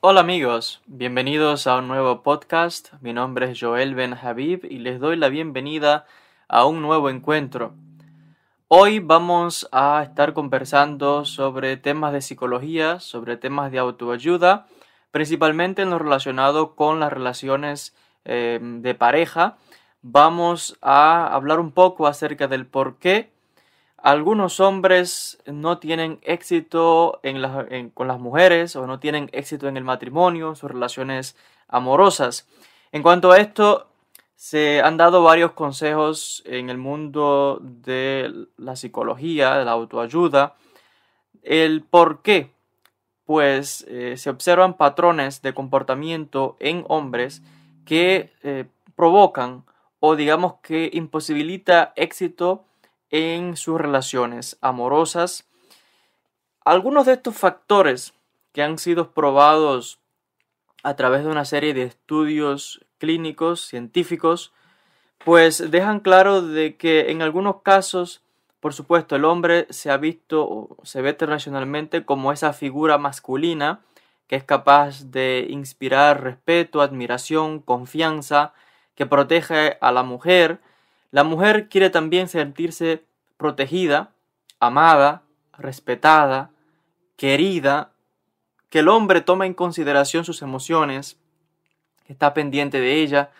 Hola amigos, bienvenidos a un nuevo podcast. Mi nombre es Joel Ben Habib y les doy la bienvenida a un nuevo encuentro. Hoy vamos a estar conversando sobre temas de psicología, sobre temas de autoayuda, principalmente en lo relacionado con las relaciones eh, de pareja. Vamos a hablar un poco acerca del por qué algunos hombres no tienen éxito con las mujeres o no tienen éxito en el matrimonio, sus relaciones amorosas. En cuanto a esto, se han dado varios consejos en el mundo de la psicología, de la autoayuda. El por qué, pues eh, se observan patrones de comportamiento en hombres que eh, provocan o digamos que imposibilita éxito en sus relaciones amorosas. Algunos de estos factores que han sido probados a través de una serie de estudios clínicos, científicos, pues dejan claro de que en algunos casos, por supuesto, el hombre se ha visto o se ve internacionalmente como esa figura masculina que es capaz de inspirar respeto, admiración, confianza, que protege a la mujer, la mujer quiere también sentirse protegida, amada, respetada, querida, que el hombre tome en consideración sus emociones, que está pendiente de ella.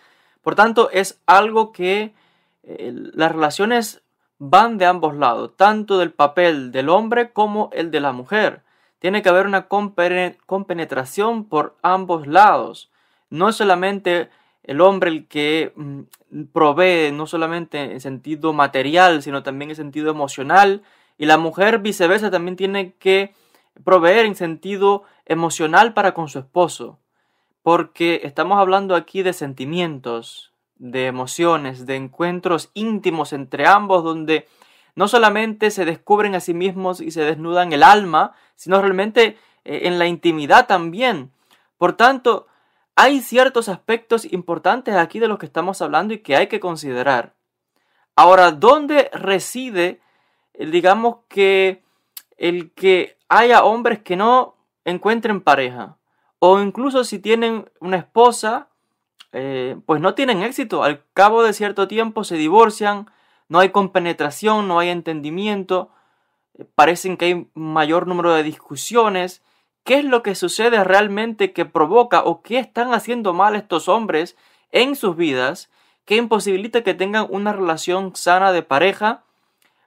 Por tanto, es algo que eh, las relaciones van de ambos lados, tanto del papel del hombre como el de la mujer. Tiene que haber una compenetración por ambos lados. No solamente el hombre el que mm, provee no solamente en sentido material, sino también en sentido emocional, y la mujer viceversa también tiene que proveer en sentido emocional para con su esposo, porque estamos hablando aquí de sentimientos, de emociones, de encuentros íntimos entre ambos donde no solamente se descubren a sí mismos y se desnudan el alma, sino realmente eh, en la intimidad también. Por tanto, hay ciertos aspectos importantes aquí de los que estamos hablando y que hay que considerar. Ahora, ¿dónde reside, eh, digamos que, el que haya hombres que no encuentren pareja? O incluso si tienen una esposa, eh, pues no tienen éxito. Al cabo de cierto tiempo se divorcian, no hay compenetración, no hay entendimiento, eh, parecen que hay mayor número de discusiones, qué es lo que sucede realmente que provoca o qué están haciendo mal estos hombres en sus vidas que imposibilita que tengan una relación sana de pareja,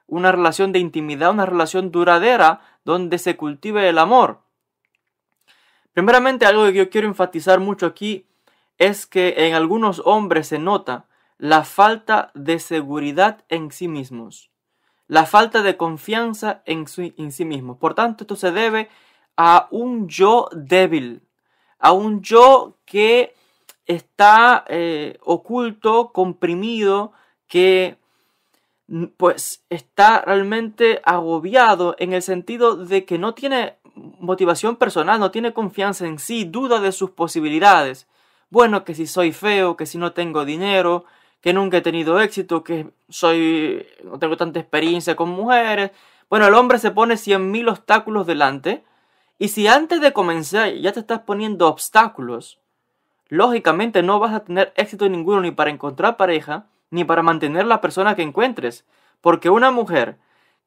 una relación de intimidad, una relación duradera donde se cultive el amor. Primeramente, algo que yo quiero enfatizar mucho aquí es que en algunos hombres se nota la falta de seguridad en sí mismos, la falta de confianza en, en sí mismos. Por tanto, esto se debe a un yo débil, a un yo que está eh, oculto, comprimido, que pues está realmente agobiado en el sentido de que no tiene motivación personal, no tiene confianza en sí, duda de sus posibilidades. Bueno, que si soy feo, que si no tengo dinero, que nunca he tenido éxito, que soy no tengo tanta experiencia con mujeres. Bueno, el hombre se pone cien mil obstáculos delante y si antes de comenzar ya te estás poniendo obstáculos, lógicamente no vas a tener éxito ninguno ni para encontrar pareja, ni para mantener la persona que encuentres. Porque una mujer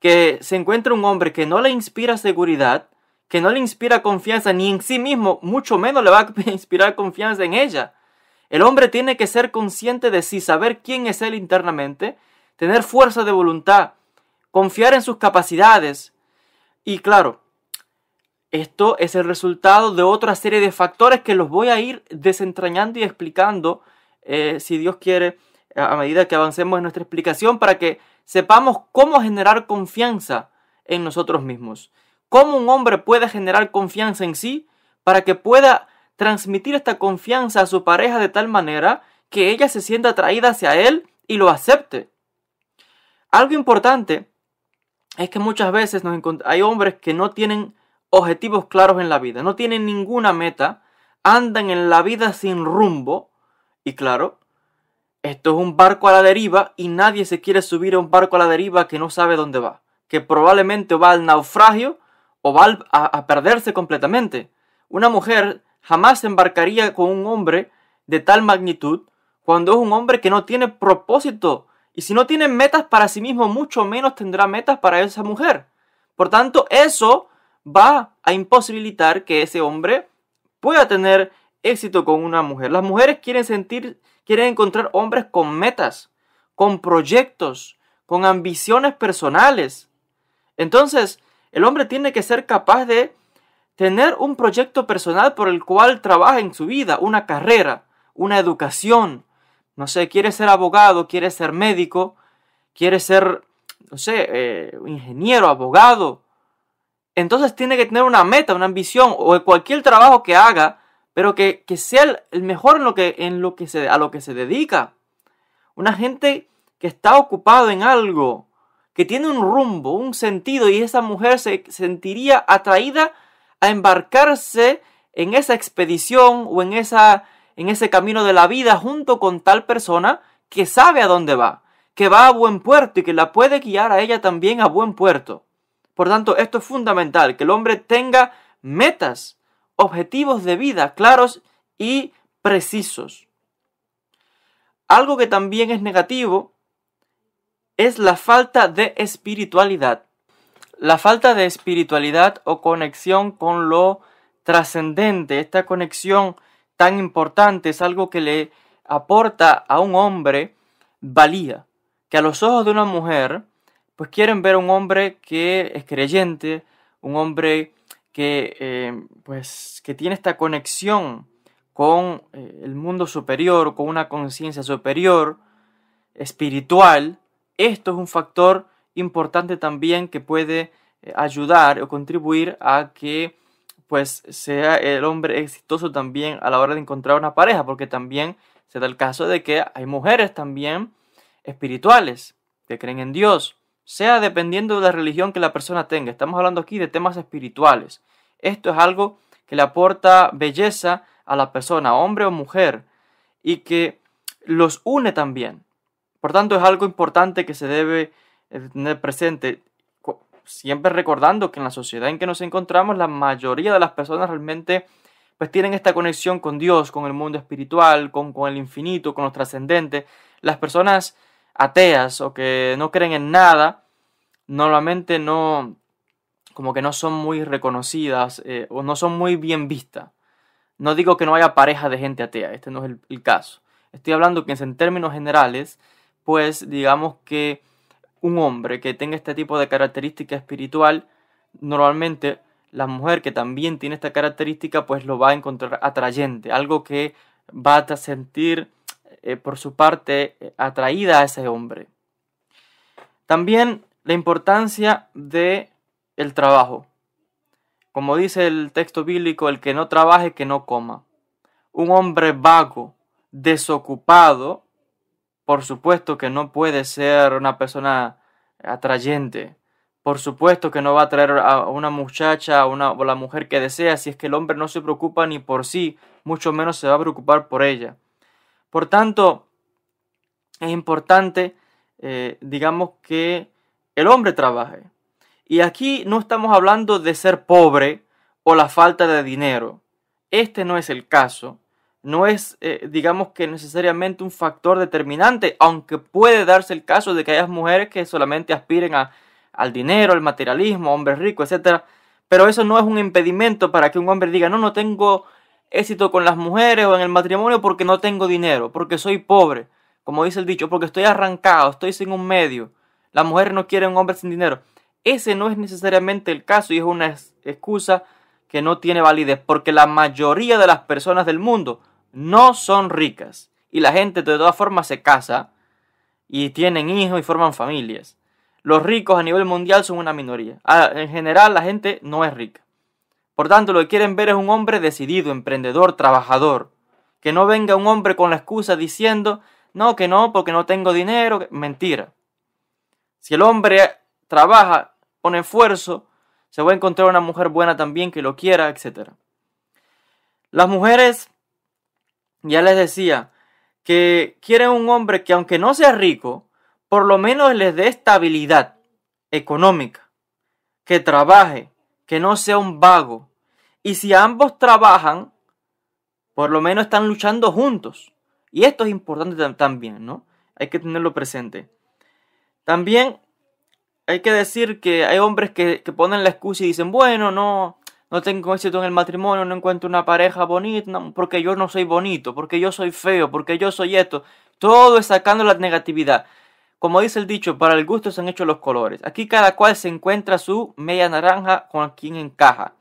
que se encuentra un hombre que no le inspira seguridad, que no le inspira confianza ni en sí mismo, mucho menos le va a inspirar confianza en ella. El hombre tiene que ser consciente de sí, saber quién es él internamente, tener fuerza de voluntad, confiar en sus capacidades. Y claro, esto es el resultado de otra serie de factores que los voy a ir desentrañando y explicando, eh, si Dios quiere, a medida que avancemos en nuestra explicación, para que sepamos cómo generar confianza en nosotros mismos. Cómo un hombre puede generar confianza en sí para que pueda transmitir esta confianza a su pareja de tal manera que ella se sienta atraída hacia él y lo acepte. Algo importante es que muchas veces hay hombres que no tienen objetivos claros en la vida, no tienen ninguna meta, andan en la vida sin rumbo y claro, esto es un barco a la deriva y nadie se quiere subir a un barco a la deriva que no sabe dónde va, que probablemente va al naufragio o va a, perderse completamente. Una mujer jamás se embarcaría con un hombre de tal magnitud cuando es un hombre que no tiene propósito y si no tiene metas para sí mismo, mucho menos tendrá metas para esa mujer. Por tanto, eso va a imposibilitar que ese hombre pueda tener éxito con una mujer. Las mujeres quieren sentir, quieren encontrar hombres con metas, con proyectos, con ambiciones personales. Entonces, el hombre tiene que ser capaz de tener un proyecto personal por el cual trabaja en su vida, una carrera, una educación. No sé, quiere ser abogado, quiere ser médico, quiere ser, no sé, eh, ingeniero, abogado, entonces tiene que tener una meta, una ambición o cualquier trabajo que haga, pero que, sea el mejor en lo que, en lo que se, a lo que se dedica. Una gente que está ocupado en algo, que tiene un rumbo, un sentido, y esa mujer se sentiría atraída a embarcarse en esa expedición o en, esa, en ese camino de la vida junto con tal persona que sabe a dónde va, que va a buen puerto y que la puede guiar a ella también a buen puerto. Por tanto, esto es fundamental, que el hombre tenga metas, objetivos de vida claros y precisos. Algo que también es negativo es la falta de espiritualidad. La falta de espiritualidad o conexión con lo trascendente, esta conexión tan importante es algo que le aporta a un hombre valía, que a los ojos de una mujer pues quieren ver un hombre que es creyente, un hombre que, eh, pues, que tiene esta conexión con eh, el mundo superior, con una conciencia superior, espiritual. Esto es un factor importante también que puede eh, ayudar o contribuir a que pues sea el hombre exitoso también a la hora de encontrar una pareja, porque también se da el caso de que hay mujeres también espirituales que creen en Dios sea dependiendo de la religión que la persona tenga. Estamos hablando aquí de temas espirituales. Esto es algo que le aporta belleza a la persona, hombre o mujer, y que los une también. Por tanto, es algo importante que se debe eh, tener presente, siempre recordando que en la sociedad en que nos encontramos, la mayoría de las personas realmente pues tienen esta conexión con Dios, con el mundo espiritual, con, con el infinito, con los trascendentes. Las personas ateas o que no creen en nada, normalmente no, como que no son muy reconocidas eh, o no son muy bien vistas. No digo que no haya pareja de gente atea, este no es el, caso. Estoy hablando que en términos generales, pues digamos que un hombre que tenga este tipo de característica espiritual, normalmente la mujer que también tiene esta característica, pues lo va a encontrar atrayente, algo que va a sentir eh, por su parte, eh, atraída a ese hombre. También la importancia de el trabajo. Como dice el texto bíblico, el que no trabaje, que no coma. Un hombre vago, desocupado, por supuesto que no puede ser una persona atrayente. Por supuesto que no va a atraer a una muchacha a una, o la mujer que desea si es que el hombre no se preocupa ni por sí, mucho menos se va a preocupar por ella. Por tanto, es importante, eh, digamos, que el hombre trabaje. Y aquí no estamos hablando de ser pobre o la falta de dinero. Este no es el caso. No es, eh, digamos que necesariamente un factor determinante, aunque puede darse el caso de que haya mujeres que solamente aspiren al dinero, al materialismo, hombres ricos, etc. Pero eso no es un impedimento para que un hombre diga, no, no tengo éxito con las mujeres o en el matrimonio porque no tengo dinero, porque soy pobre, como dice el dicho, porque estoy arrancado, estoy sin un medio. Las mujeres no quieren un hombre sin dinero. Ese no es necesariamente el caso y es una excusa que no tiene validez, porque la mayoría de las personas del mundo no son ricas y la gente de todas formas se casa y tienen hijos y forman familias. Los ricos a nivel mundial son una minoría. Ah, en general la gente no es rica. Por tanto, lo que quieren ver es un hombre decidido, emprendedor, trabajador. Que no venga un hombre con la excusa diciendo, no, que no, porque no tengo dinero. Mentira. Si el hombre trabaja, con esfuerzo, se va a encontrar una mujer buena también que lo quiera, etc. Las mujeres, ya les decía, que quieren un hombre que aunque no sea rico, por lo menos les dé estabilidad económica, que trabaje, que no sea un vago. Y si ambos trabajan, por lo menos están luchando juntos. Y esto es importante también, ¿no? Hay que tenerlo presente. También hay que decir que hay hombres que, ponen la excusa y dicen, bueno, no, no tengo éxito en el matrimonio, no encuentro una pareja bonita, porque yo no soy bonito, porque yo soy feo, porque yo soy esto. Todo es sacando la negatividad. Como dice el dicho, para el gusto se han hecho los colores. Aquí cada cual se encuentra su media naranja con quien encaja.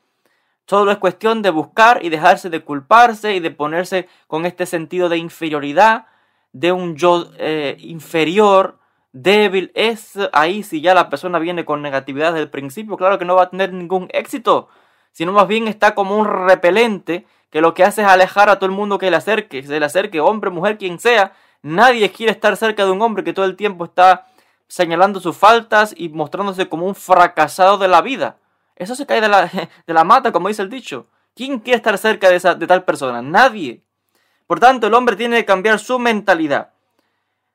Todo es cuestión de buscar y dejarse de culparse y de ponerse con este sentido de inferioridad, de un yo eh, inferior, débil. Es ahí si ya la persona viene con negatividad desde el principio, claro que no va a tener ningún éxito, sino más bien está como un repelente que lo que hace es alejar a todo el mundo que le acerque, se le acerque, hombre, mujer, quien sea, Nadie quiere estar cerca de un hombre que todo el tiempo está señalando sus faltas y mostrándose como un fracasado de la vida. Eso se cae de la, mata, como dice el dicho. ¿Quién quiere estar cerca de, tal persona? Nadie. Por tanto, el hombre tiene que cambiar su mentalidad.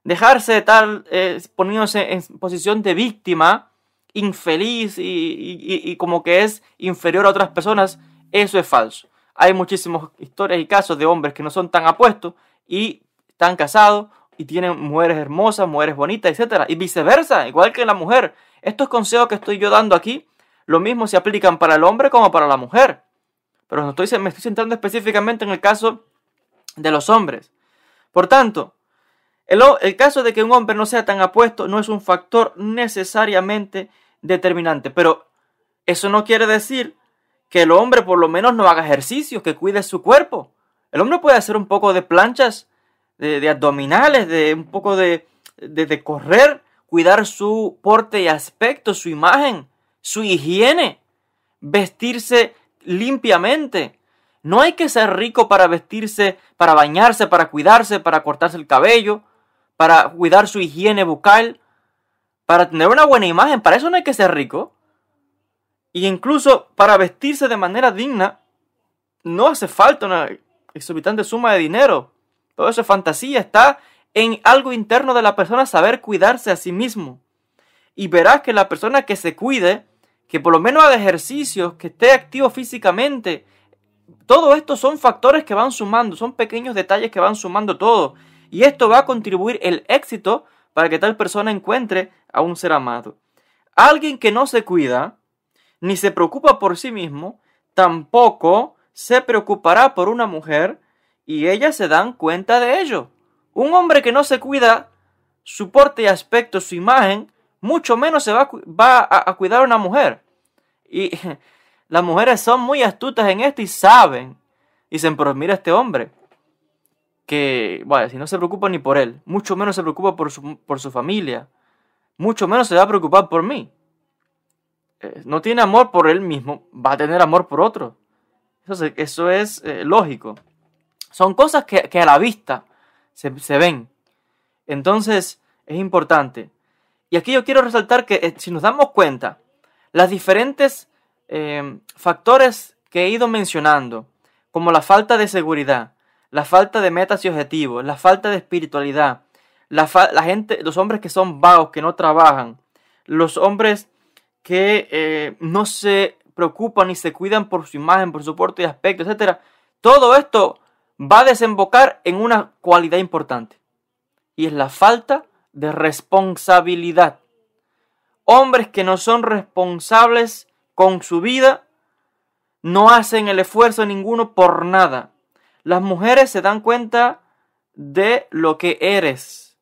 Dejarse de tal, eh, poniéndose en posición de víctima, infeliz y, y como que es inferior a otras personas, eso es falso. Hay muchísimas historias y casos de hombres que no son tan apuestos y están casados y tienen mujeres hermosas, mujeres bonitas, etc. Y viceversa, igual que la mujer. Estos consejos que estoy yo dando aquí, lo mismo se aplican para el hombre como para la mujer. Pero no estoy, me estoy centrando específicamente en el caso de los hombres. Por tanto, el, el caso de que un hombre no sea tan apuesto no es un factor necesariamente determinante. Pero eso no quiere decir que el hombre por lo menos no haga ejercicios, que cuide su cuerpo. El hombre puede hacer un poco de planchas, de, abdominales, de un poco de, de correr, cuidar su porte y aspecto, su imagen, su higiene, vestirse limpiamente. No hay que ser rico para vestirse, para bañarse, para cuidarse, para cortarse el cabello, para cuidar su higiene bucal, para tener una buena imagen. Para eso no hay que ser rico. Y incluso para vestirse de manera digna, no hace falta una exorbitante suma de dinero. Todo eso es fantasía, está en algo interno de la persona saber cuidarse a sí mismo. Y verás que la persona que se cuide, que por lo menos haga ejercicios, que esté activo físicamente, todo esto son factores que van sumando, son pequeños detalles que van sumando todo. Y esto va a contribuir el éxito para que tal persona encuentre a un ser amado. Alguien que no se cuida, ni se preocupa por sí mismo, tampoco se preocupará por una mujer, y ellas se dan cuenta de ello. Un hombre que no se cuida su porte y aspecto, su imagen, mucho menos se va, va a, cuidar a una mujer. Y las mujeres son muy astutas en esto y saben. Dicen, pero mira este hombre, que, bueno, si no se preocupa ni por él, mucho menos se preocupa por su, por su familia, mucho menos se va a preocupar por mí. Eh, no tiene amor por él mismo, va a tener amor por otro. Eso, eso es eh, lógico. Son cosas que, a la vista se, ven. Entonces, es importante. Y aquí yo quiero resaltar que eh, si nos damos cuenta, las diferentes eh, factores que he ido mencionando, como la falta de seguridad, la falta de metas y objetivos, la falta de espiritualidad, la, gente, los hombres que son vagos, que no trabajan, los hombres que eh, no se preocupan ni se cuidan por su imagen, por su porte y aspecto, etc. Todo esto va a desembocar en una cualidad importante y es la falta de responsabilidad. Hombres que no son responsables con su vida no hacen el esfuerzo ninguno por nada. Las mujeres se dan cuenta de lo que eres.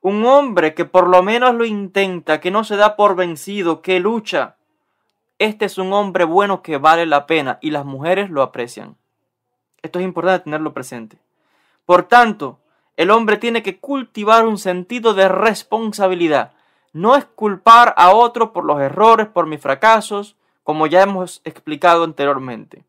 Un hombre que por lo menos lo intenta, que no se da por vencido, que lucha. Este es un hombre bueno que vale la pena y las mujeres lo aprecian. Esto es importante tenerlo presente. Por tanto, el hombre tiene que cultivar un sentido de responsabilidad. No es culpar a otro por los errores, por mis fracasos, como ya hemos explicado anteriormente.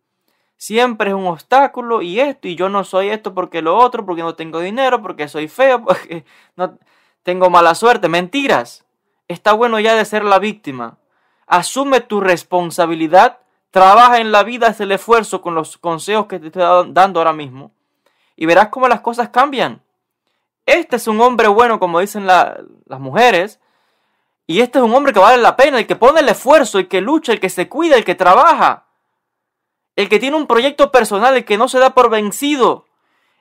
Siempre es un obstáculo y esto, y yo no soy esto porque lo otro, porque no tengo dinero, porque soy feo, porque no tengo mala suerte. Mentiras. Está bueno ya de ser la víctima. Asume tu responsabilidad Trabaja en la vida, es el esfuerzo con los consejos que te estoy dando ahora mismo. Y verás cómo las cosas cambian. Este es un hombre bueno, como dicen las mujeres. Y este es un hombre que vale la pena, el que pone el esfuerzo, el que lucha, el que se cuida, el que trabaja. El que tiene un proyecto personal, el que no se da por vencido.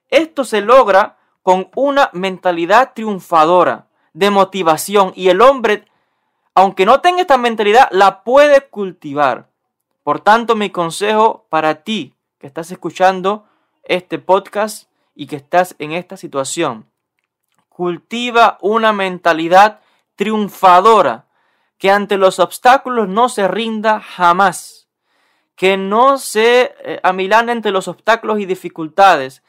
Esto se logra con una mentalidad triunfadora, de motivación. Y el hombre, aunque no tenga esta mentalidad, la puede cultivar. Por tanto, mi consejo para ti que estás escuchando este podcast y que estás en esta situación, cultiva una mentalidad triunfadora, que ante los obstáculos no se rinda jamás, que no se eh, amilane ante los obstáculos y dificultades,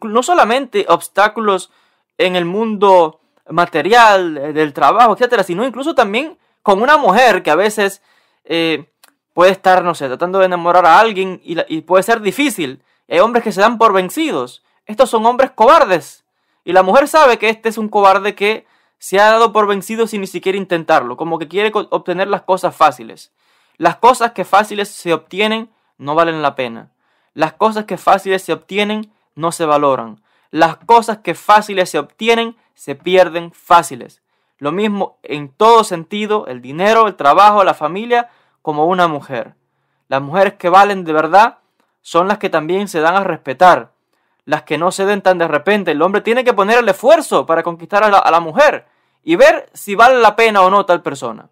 no solamente obstáculos en el mundo material, eh, del trabajo, etcétera, sino incluso también con una mujer que a veces eh, puede estar, no sé, tratando de enamorar a alguien y, puede ser difícil. Hay hombres que se dan por vencidos. Estos son hombres cobardes. Y la mujer sabe que este es un cobarde que se ha dado por vencido sin ni siquiera intentarlo, como que quiere obtener las cosas fáciles. Las cosas que fáciles se obtienen no valen la pena. Las cosas que fáciles se obtienen no se valoran. Las cosas que fáciles se obtienen se pierden fáciles. Lo mismo en todo sentido, el dinero, el trabajo, la familia, como una mujer. Las mujeres que valen de verdad son las que también se dan a respetar, las que no ceden tan de repente. El hombre tiene que poner el esfuerzo para conquistar a la, mujer y ver si vale la pena o no tal persona.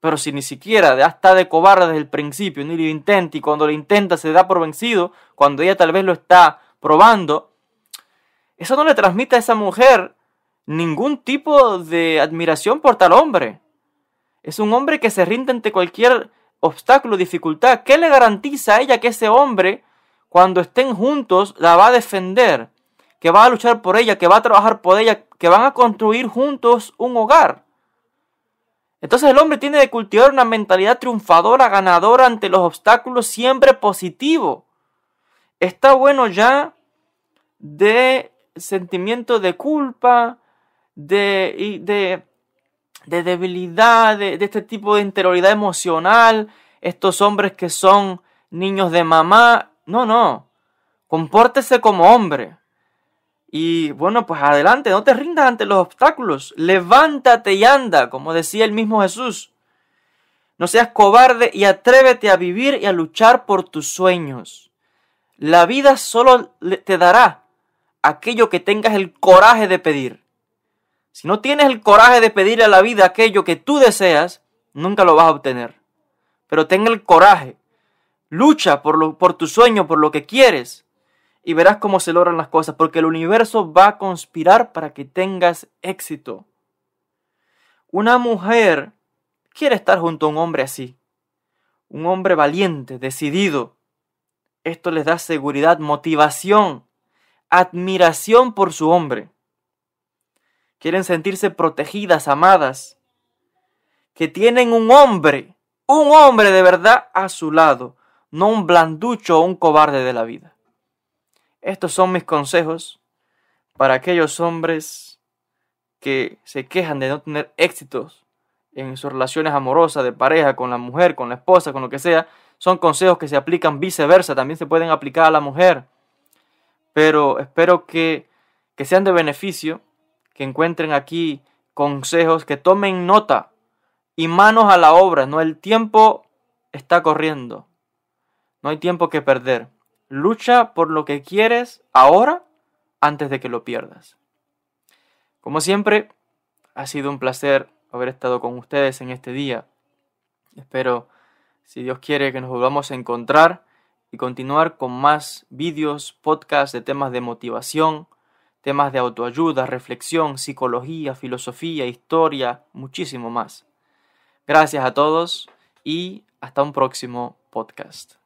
Pero si ni siquiera está de cobarde desde el principio, ni lo intenta, y cuando lo intenta se da por vencido, cuando ella tal vez lo está probando, eso no le transmite a esa mujer ningún tipo de admiración por tal hombre. Es un hombre que se rinde ante cualquier obstáculo, dificultad, ¿qué le garantiza a ella que ese hombre, cuando estén juntos, la va a defender? Que va a luchar por ella, que va a trabajar por ella, que van a construir juntos un hogar. Entonces el hombre tiene de cultivar una mentalidad triunfadora, ganadora ante los obstáculos, siempre positivo. Está bueno ya de sentimiento de culpa, de, de de debilidad, de, este tipo de interioridad emocional, estos hombres que son niños de mamá. No, no. Compórtese como hombre. Y bueno, pues adelante, no te rindas ante los obstáculos. Levántate y anda, como decía el mismo Jesús. No seas cobarde y atrévete a vivir y a luchar por tus sueños. La vida solo te dará aquello que tengas el coraje de pedir. Si no tienes el coraje de pedirle a la vida aquello que tú deseas, nunca lo vas a obtener. Pero ten el coraje. Lucha por, por tu sueño, por lo que quieres. Y verás cómo se logran las cosas, porque el universo va a conspirar para que tengas éxito. Una mujer quiere estar junto a un hombre así. Un hombre valiente, decidido. Esto les da seguridad, motivación, admiración por su hombre quieren sentirse protegidas, amadas, que tienen un hombre, un hombre de verdad a su lado, no un blanducho o un cobarde de la vida. Estos son mis consejos para aquellos hombres que se quejan de no tener éxitos en sus relaciones amorosas, de pareja, con la mujer, con la esposa, con lo que sea. Son consejos que se aplican viceversa, también se pueden aplicar a la mujer. Pero espero que, que sean de beneficio que encuentren aquí consejos, que tomen nota y manos a la obra. No, el tiempo está corriendo. No hay tiempo que perder. Lucha por lo que quieres ahora antes de que lo pierdas. Como siempre, ha sido un placer haber estado con ustedes en este día. Espero, si Dios quiere, que nos volvamos a encontrar y continuar con más vídeos, podcasts de temas de motivación, temas de autoayuda, reflexión, psicología, filosofía, historia, muchísimo más. Gracias a todos y hasta un próximo podcast.